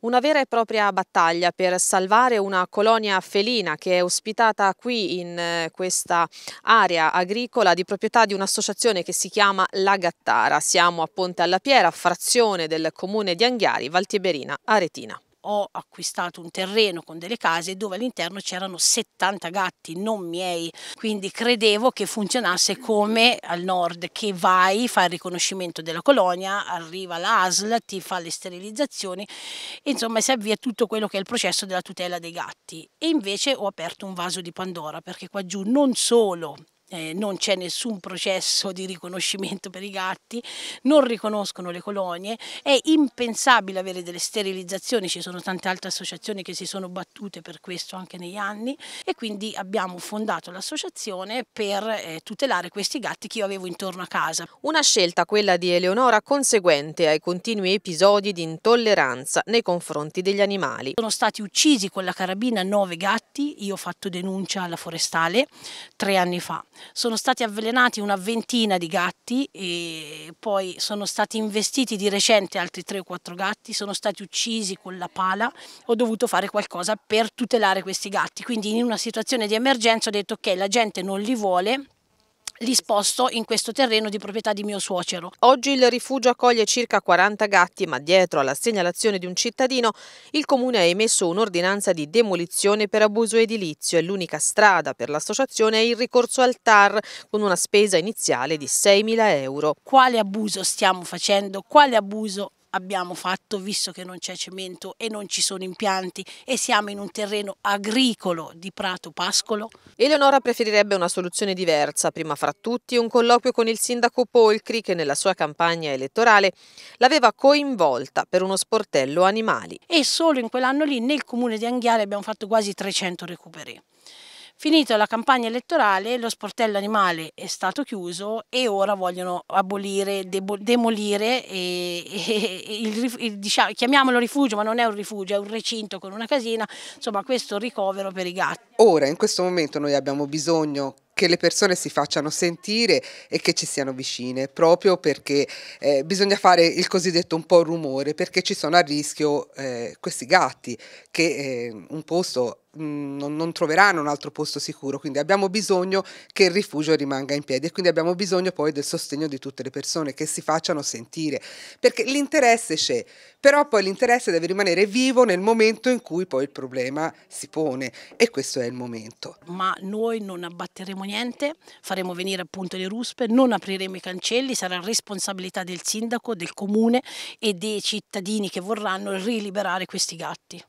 Una vera e propria battaglia per salvare una colonia felina che è ospitata qui in eh, questa area agricola di proprietà di un'associazione che si chiama La Gattara. Siamo a Ponte alla Piera, frazione del comune di Anghiari, Valtieberina, Aretina ho acquistato un terreno con delle case dove all'interno c'erano 70 gatti non miei, quindi credevo che funzionasse come al nord che vai, fa il riconoscimento della colonia, arriva l'ASL, ti fa le sterilizzazioni, insomma si avvia tutto quello che è il processo della tutela dei gatti e invece ho aperto un vaso di Pandora perché qua giù non solo eh, non c'è nessun processo di riconoscimento per i gatti, non riconoscono le colonie, è impensabile avere delle sterilizzazioni, ci sono tante altre associazioni che si sono battute per questo anche negli anni e quindi abbiamo fondato l'associazione per eh, tutelare questi gatti che io avevo intorno a casa. Una scelta quella di Eleonora conseguente ai continui episodi di intolleranza nei confronti degli animali. Sono stati uccisi con la carabina nove gatti, io ho fatto denuncia alla forestale tre anni fa sono stati avvelenati una ventina di gatti e poi sono stati investiti di recente altri 3 o 4 gatti, sono stati uccisi con la pala, ho dovuto fare qualcosa per tutelare questi gatti, quindi in una situazione di emergenza ho detto ok la gente non li vuole li sposto in questo terreno di proprietà di mio suocero. Oggi il rifugio accoglie circa 40 gatti, ma dietro alla segnalazione di un cittadino, il comune ha emesso un'ordinanza di demolizione per abuso edilizio e l'unica strada per l'associazione è il ricorso al TAR con una spesa iniziale di 6.000 euro. Quale abuso stiamo facendo? Quale abuso abbiamo fatto visto che non c'è cemento e non ci sono impianti e siamo in un terreno agricolo di Prato Pascolo? Eleonora preferirebbe una soluzione diversa, prima fra tutti un colloquio con il sindaco Polcri che nella sua campagna elettorale l'aveva coinvolta per uno sportello animali. E solo in quell'anno lì nel comune di Anghiale abbiamo fatto quasi 300 recuperi. Finita la campagna elettorale, lo sportello animale è stato chiuso e ora vogliono abolire, debo, demolire, e, e, e il, il, diciamo, chiamiamolo rifugio, ma non è un rifugio, è un recinto con una casina, insomma questo ricovero per i gatti. Ora, in questo momento noi abbiamo bisogno che le persone si facciano sentire e che ci siano vicine, proprio perché eh, bisogna fare il cosiddetto un po' rumore, perché ci sono a rischio eh, questi gatti che eh, un posto Mm, non, non, troveranno un altro posto sicuro, quindi abbiamo bisogno che il rifugio rimanga in piedi e quindi abbiamo bisogno poi del sostegno di tutte le persone che si facciano sentire, perché l'interesse c'è, però poi l'interesse deve rimanere vivo nel momento in cui poi il problema si pone e questo è il momento. Ma noi non abbatteremo niente, faremo venire appunto le ruspe, non apriremo i cancelli, sarà responsabilità del sindaco, del comune e dei cittadini che vorranno riliberare questi gatti.